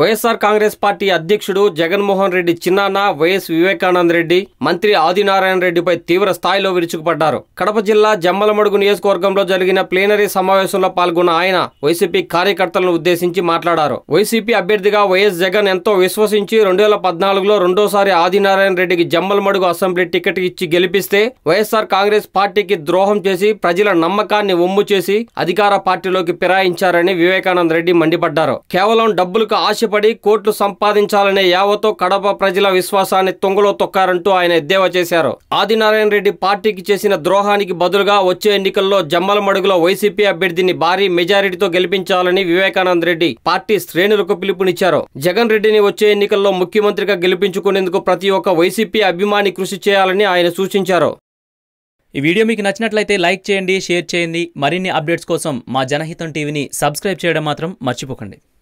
YSR Congress party అధ్యక్షుడు జగన్మోహన్ రెడ్డి చిన్నాన్న YS Vivekananda Reddy మంత్రి ఆదినారాయణ రెడ్డిపై తీవ్ర స్థాయిలో విరుచుకుపడ్డారు కడప జిల్లా జమ్మలమడుగు నియోజకవర్గంలో జరిగిన ప్లీనరీ సమావేశంలో పాల్గొన్న ఆయన వైసీపీ కార్యకర్తలను ఉద్దేశించి మాట్లాడారు వైసీపీ అభ్యర్థిగా వైఎస్ జగన్ ఎంతో విశ్వసించి రెండు వేల పద్నాలుగులో రెండోసారి ఆదినారాయణ రెడ్డికి జమ్మలమడుగు అసెంబ్లీ టికెట్ ఇచ్చి గెలిపిస్తే వైఎస్ఆర్ కాంగ్రెస్ పార్టీకి ద్రోహం చేసి ప్రజల నమ్మకాన్ని ఒమ్ము చేసి అధికార పార్టీలోకి ఫిరాయించారని వివేకానంద రెడ్డి మండిపడ్డారు కేవలం డబ్బులకు ఆశ ఆశపడి కోట్లు సంపాదించాలనే యావతో కడప ప్రజల విశ్వాసాన్ని తొంగలో తొక్కారంటూ ఆయన ఎద్దేవా చేశారు ఆదినారాయణ రెడ్డి పార్టీకి చేసిన ద్రోహానికి బదులుగా వచ్చే ఎన్నికల్లో జమ్మలమడుగులో వైసీపీ అభ్యర్థిని భారీ మెజారిటీతో గెలిపించాలని వివేకానంద రెడ్డి పార్టీ శ్రేణులకు పిలుపునిచ్చారు జగన్ రెడ్డిని వచ్చే ఎన్నికల్లో ముఖ్యమంత్రిగా గెలిపించుకునేందుకు ప్రతి ఒక్క వైసీపీ అభిమాని కృషి చేయాలని ఆయన సూచించారు ఈ వీడియో మీకు నచ్చినట్లయితే లైక్ చేయండి షేర్ చేయండి మరిన్ని అప్డేట్స్ కోసం మా జనహితం టీవీని సబ్స్క్రైబ్ చేయడం మాత్రం మర్చిపోకండి